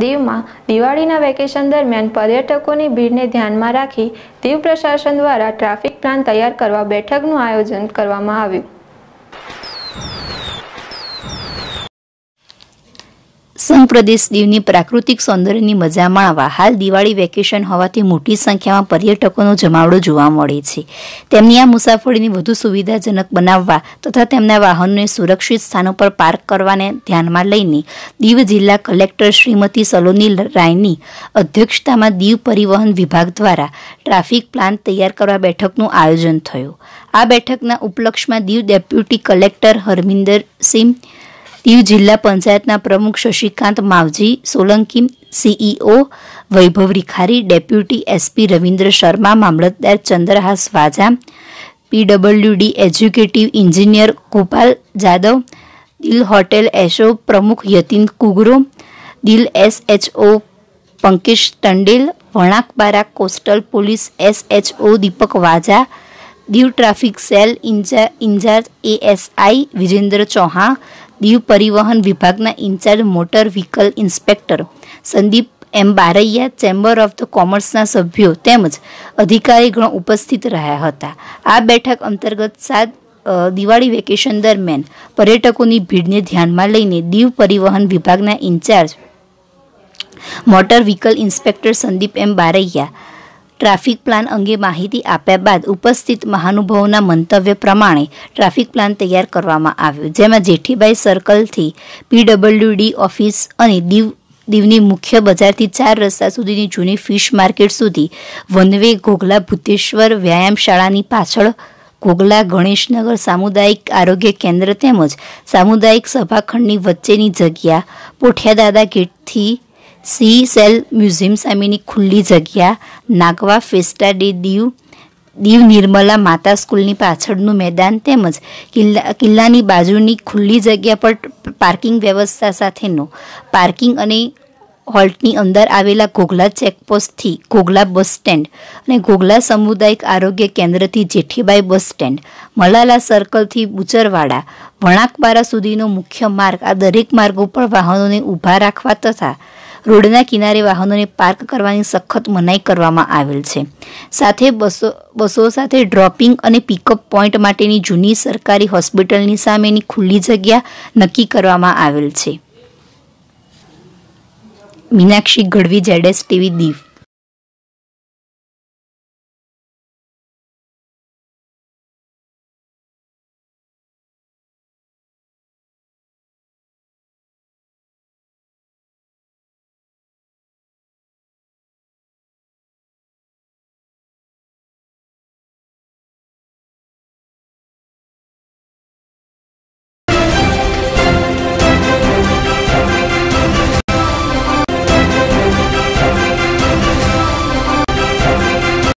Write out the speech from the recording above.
દીવમાં દિવાળીના વેકેશન દરમિયાન પર્યટકોની ભીડને ધ્યાનમાં રાખી દીવ પ્રશાસન દ્વારા ટ્રાફિક પ્લાન તૈયાર કરવા બેઠકનું આયોજન કરવામાં આવ્યું સંઘ પ્રદેશ દીવની પ્રાકૃતિક સૌંદર્યની મજા માણવા હાલ દિવાળી વેકેશન હોવાથી મોટી સંખ્યામાં પર્યટકોનો જમાવડો જોવા મળે છે તેમની આ મુસાફરીની વધુ સુવિધાજનક બનાવવા તથા તેમના વાહનોને સુરક્ષિત સ્થાનો પર પાર્ક કરવાને ધ્યાનમાં લઈને દીવ જિલ્લા કલેક્ટર શ્રીમતી સલોની રાયની અધ્યક્ષતામાં દીવ પરિવહન વિભાગ દ્વારા ટ્રાફિક પ્લાન તૈયાર કરવા બેઠકનું આયોજન થયું આ બેઠકના ઉપલક્ષમાં દીવ ડેપ્યુટી કલેક્ટર હરમિંદર સિંહ દીવ જિલ્લા પંચાયતના પ્રમુખ Shashikant Mavji Solanki CEO Vaibhav Rikhari deputy SP Ravindra Sharma મામલતદાર Chandrahas Vaja PWD executive engineer Gopal Jadav દિલ હોટેલ એશો પ્રમુખ યતિન કુગરો દિલ SHO Pankesh Tandel Vanak coastal police SHO Deepak Vaja Diu traffic cell incharge ASI Vijendra Chauhan Diu પરિવહન વિભાગના incharge motor vehicle inspector Sandeep M Baraiya chamber of the કોમર્સના સભ્યો તેમજ અધિકારીગણ ઉપસ્થિત રહ્યા હતા આ બેઠક અંતર્ગત સાત દિવાળી વેકેશન દરમિયાન પર્યટકોની ભીડને ધ્યાનમાં લઈને દીવ પરિવહન વિભાગના incharge motor vehicle inspector Sandeep M Baraiya traffic plan અંગે માહિતી આપ્યા બાદ ઉપસ્થિત મહાનુભાવોના મંતવ્ય પ્રમાણે ટ્રાફિક પ્લાન તૈયાર કરવામાં આવ્યો જેમાં જેઠીબાઈ સર્કલથી પીડબ્લ્યુડી ઓફિસ અને દીવ દીવની મુખ્ય બજારથી ચાર રસ્તા સુધીની જૂની ફિશ માર્કેટ સુધી વનવે ઘોઘલા ભૂતેશ્વર શાળાની પાછળ ઘોઘલા ગણેશનગર સામુદાયિક આરોગ્ય કેન્દ્ર તેમજ સામુદાયિક સભાખંડની વચ્ચેની જગ્યા પોઠિયાદાદા ગેટથી સી સેલ મ્યુઝિયમ સામેની ખુલ્લી જગ્યા નાગવા ફેસ્ટા ડે દીવ દીવ નિર્મલા માતા સ્કૂલની પાછળનું મેદાન તેમજ કિલ્લા કિલ્લાની બાજુની ખુલ્લી જગ્યા પર પાર્કિંગ વ્યવસ્થા સાથેનો પાર્કિંગ અને હોલ્ટની અંદર આવેલા ઘોઘલા ચેકપોસ્ટથી ઘોઘલા બસ સ્ટેન્ડ અને ઘોઘલા સામુદાયિક આરોગ્ય કેન્દ્રથી જેઠીબાઈ બસ સ્ટેન્ડ મલાલા સર્કલથી બુચરવાડા વણાકબારા સુધીનો મુખ્ય માર્ગ આ દરેક માર્ગો પર વાહનોને ઊભા રાખવા તથા રોડના કિનારે વાહનોને પાર્ક કરવાની સખત મનાઈ કરવામાં આવેલ છે સાથે બસો બસો સાથે ડ્રોપિંગ અને પિકઅપ પોઈન્ટ માટેની જૂની સરકારી હોસ્પિટલની સામેની ખુલ્લી જગ્યા નક્કી કરવામાં આવેલ છે મીનાક્ષી ગઢવી જેડેસ ટીવી દીવ